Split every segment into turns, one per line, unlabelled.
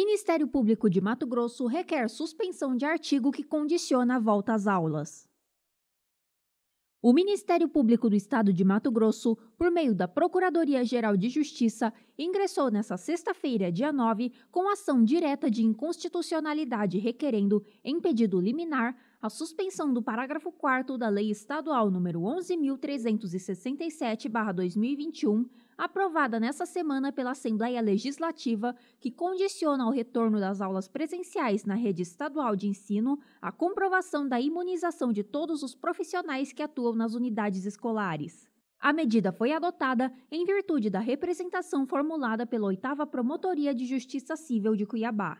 Ministério Público de Mato Grosso requer suspensão de artigo que condiciona a volta às aulas. O Ministério Público do Estado de Mato Grosso, por meio da Procuradoria-Geral de Justiça, ingressou nesta sexta-feira, dia 9, com ação direta de inconstitucionalidade requerendo, em pedido liminar, a suspensão do parágrafo 4 da Lei Estadual nº 11.367-2021, aprovada nesta semana pela Assembleia Legislativa, que condiciona ao retorno das aulas presenciais na rede estadual de ensino a comprovação da imunização de todos os profissionais que atuam nas unidades escolares. A medida foi adotada em virtude da representação formulada pela 8 Promotoria de Justiça Civil de Cuiabá.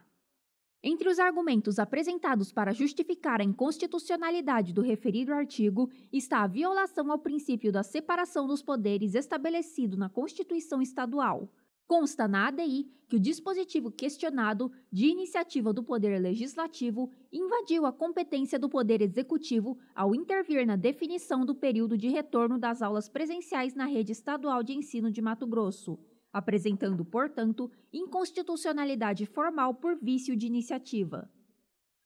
Entre os argumentos apresentados para justificar a inconstitucionalidade do referido artigo está a violação ao princípio da separação dos poderes estabelecido na Constituição Estadual. Consta na ADI que o dispositivo questionado, de iniciativa do Poder Legislativo, invadiu a competência do Poder Executivo ao intervir na definição do período de retorno das aulas presenciais na rede estadual de ensino de Mato Grosso apresentando, portanto, inconstitucionalidade formal por vício de iniciativa.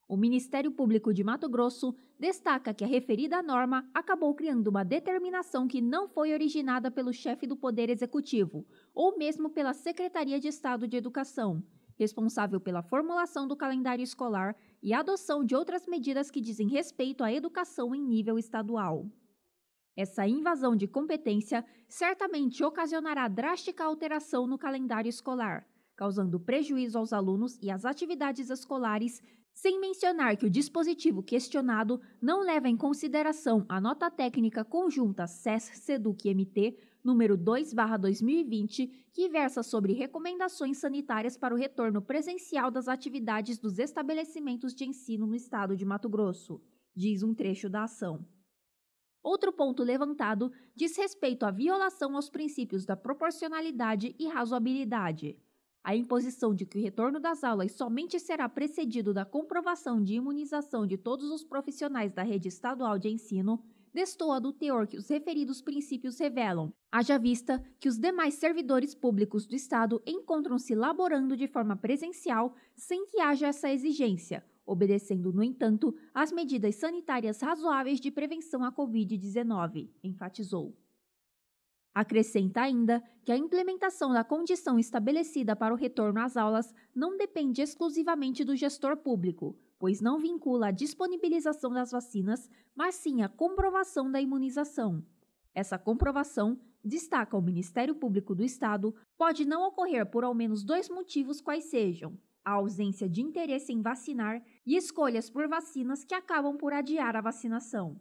O Ministério Público de Mato Grosso destaca que a referida norma acabou criando uma determinação que não foi originada pelo chefe do Poder Executivo ou mesmo pela Secretaria de Estado de Educação, responsável pela formulação do calendário escolar e adoção de outras medidas que dizem respeito à educação em nível estadual. Essa invasão de competência certamente ocasionará drástica alteração no calendário escolar, causando prejuízo aos alunos e às atividades escolares, sem mencionar que o dispositivo questionado não leva em consideração a nota técnica conjunta SES-SEDUC-MT número 2/2020, que versa sobre recomendações sanitárias para o retorno presencial das atividades dos estabelecimentos de ensino no estado de Mato Grosso, diz um trecho da ação. Outro ponto levantado diz respeito à violação aos princípios da proporcionalidade e razoabilidade. A imposição de que o retorno das aulas somente será precedido da comprovação de imunização de todos os profissionais da rede estadual de ensino destoa do teor que os referidos princípios revelam, haja vista que os demais servidores públicos do Estado encontram-se laborando de forma presencial sem que haja essa exigência, obedecendo, no entanto, às medidas sanitárias razoáveis de prevenção à Covid-19, enfatizou. Acrescenta ainda que a implementação da condição estabelecida para o retorno às aulas não depende exclusivamente do gestor público, pois não vincula a disponibilização das vacinas, mas sim a comprovação da imunização. Essa comprovação, destaca o Ministério Público do Estado, pode não ocorrer por ao menos dois motivos quais sejam: a ausência de interesse em vacinar e escolhas por vacinas que acabam por adiar a vacinação.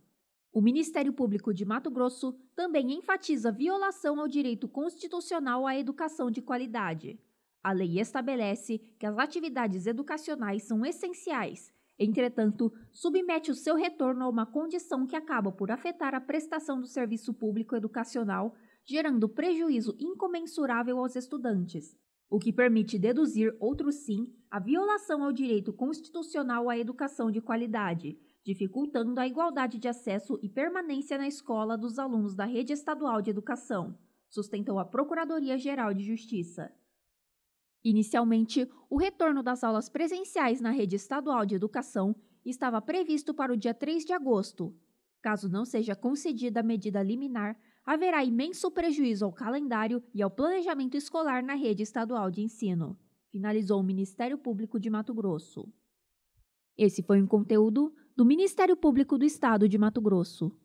O Ministério Público de Mato Grosso também enfatiza violação ao direito constitucional à educação de qualidade. A lei estabelece que as atividades educacionais são essenciais, entretanto, submete o seu retorno a uma condição que acaba por afetar a prestação do serviço público educacional, gerando prejuízo incomensurável aos estudantes, o que permite deduzir outro sim a violação ao direito constitucional à educação de qualidade, dificultando a igualdade de acesso e permanência na escola dos alunos da rede estadual de educação, sustentou a Procuradoria-Geral de Justiça. Inicialmente, o retorno das aulas presenciais na rede estadual de educação estava previsto para o dia 3 de agosto, caso não seja concedida a medida liminar haverá imenso prejuízo ao calendário e ao planejamento escolar na rede estadual de ensino, finalizou o Ministério Público de Mato Grosso. Esse foi um conteúdo do Ministério Público do Estado de Mato Grosso.